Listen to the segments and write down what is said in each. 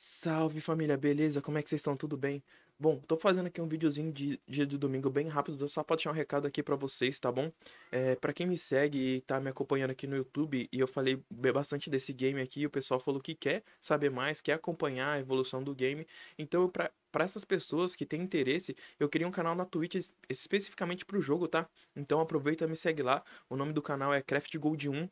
Salve família, beleza? Como é que vocês estão? Tudo bem? Bom, tô fazendo aqui um videozinho de dia de domingo bem rápido, só pra deixar um recado aqui pra vocês, tá bom? É, pra quem me segue e tá me acompanhando aqui no YouTube, e eu falei bastante desse game aqui, o pessoal falou que quer saber mais, quer acompanhar a evolução do game, então pra, para essas pessoas que têm interesse, eu queria um canal na Twitch especificamente pro jogo, tá? Então aproveita e me segue lá, o nome do canal é Craft Gold 1,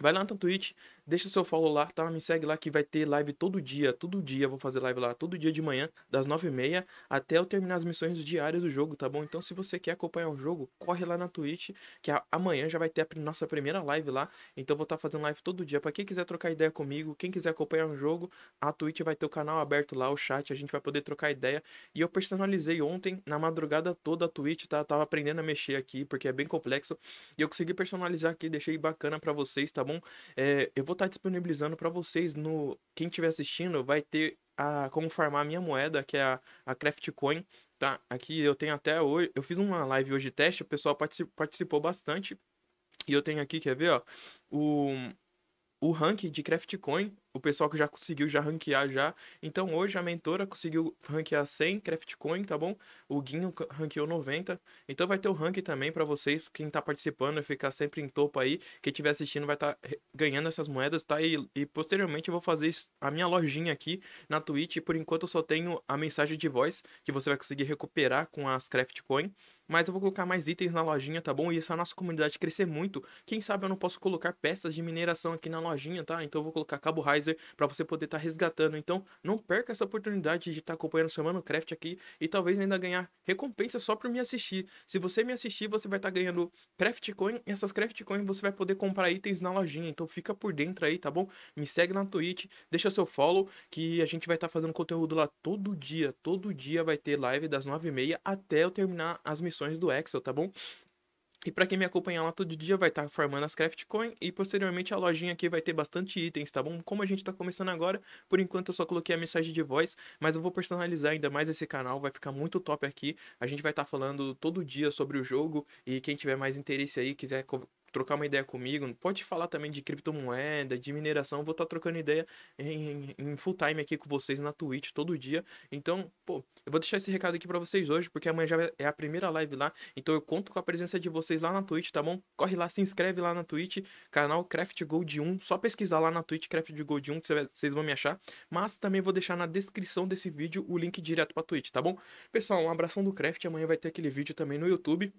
Vai lá na Twitch, Deixa o seu follow lá, tá? Me segue lá que vai ter live todo dia. Todo dia vou fazer live lá, todo dia de manhã, das 9h30 até eu terminar as missões diárias do jogo, tá bom? Então se você quer acompanhar o jogo, corre lá na Twitch, que amanhã já vai ter a nossa primeira live lá. Então vou estar tá fazendo live todo dia. Para quem quiser trocar ideia comigo, quem quiser acompanhar o jogo, a Twitch vai ter o canal aberto lá, o chat, a gente vai poder trocar ideia. E eu personalizei ontem, na madrugada toda a Twitch, tá? Eu tava aprendendo a mexer aqui, porque é bem complexo. E eu consegui personalizar aqui, deixei bacana para vocês, tá bom? É, eu vou estar tá disponibilizando para vocês no quem estiver assistindo vai ter a como farmar minha moeda, que é a, a Craft Coin, tá? Aqui eu tenho até hoje, eu fiz uma live hoje de teste, o pessoal participou, participou bastante. E eu tenho aqui, quer ver, ó, o o ranking de CraftCoin, o pessoal que já conseguiu já ranquear já. Então hoje a mentora conseguiu ranquear 100 CraftCoin, tá bom? O Guinho ranqueou 90. Então vai ter o ranking também para vocês, quem tá participando, ficar sempre em topo aí. Quem estiver assistindo vai estar tá ganhando essas moedas, tá? E, e posteriormente eu vou fazer a minha lojinha aqui na Twitch. Por enquanto eu só tenho a mensagem de voz que você vai conseguir recuperar com as CraftCoin. Mas eu vou colocar mais itens na lojinha, tá bom? E se a nossa comunidade crescer muito, quem sabe eu não posso colocar peças de mineração aqui na lojinha, tá? Então eu vou colocar cabo riser para você poder estar tá resgatando. Então não perca essa oportunidade de estar tá acompanhando o seu Minecraft aqui e talvez ainda ganhar recompensa só por me assistir. Se você me assistir, você vai estar tá ganhando Craft Coin e essas Craft Coin você vai poder comprar itens na lojinha. Então fica por dentro aí, tá bom? Me segue na Twitch, deixa seu follow que a gente vai estar tá fazendo conteúdo lá todo dia. Todo dia vai ter live das 9h30 até eu terminar as missões do Excel, tá bom? E para quem me acompanhar lá todo dia vai estar tá formando as Craft Coin e posteriormente a lojinha aqui vai ter bastante itens, tá bom? Como a gente está começando agora, por enquanto eu só coloquei a mensagem de voz, mas eu vou personalizar ainda mais esse canal, vai ficar muito top aqui. A gente vai estar tá falando todo dia sobre o jogo e quem tiver mais interesse aí, quiser trocar uma ideia comigo, pode falar também de criptomoeda, de mineração, vou estar tá trocando ideia em, em, em, full time aqui com vocês na Twitch todo dia. Então, pô, eu vou deixar esse recado aqui para vocês hoje, porque amanhã já é a primeira live lá, então eu conto com a presença de vocês lá na Twitch, tá bom? Corre lá, se inscreve lá na Twitch, canal Craft Gold 1, só pesquisar lá na Twitch Craft Gold 1 que vocês vão me achar, mas também vou deixar na descrição desse vídeo o link direto para Twitch, tá bom? Pessoal, um abração do Craft, amanhã vai ter aquele vídeo também no YouTube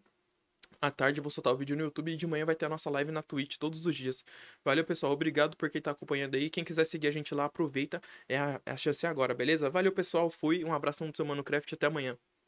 à tarde vou soltar o vídeo no YouTube e de manhã vai ter a nossa live na Twitch todos os dias. Valeu, pessoal. Obrigado por quem tá acompanhando aí. Quem quiser seguir a gente lá, aproveita. É a, é a chance é agora, beleza? Valeu, pessoal. Fui. Um abração do seu Minecraft. Até amanhã.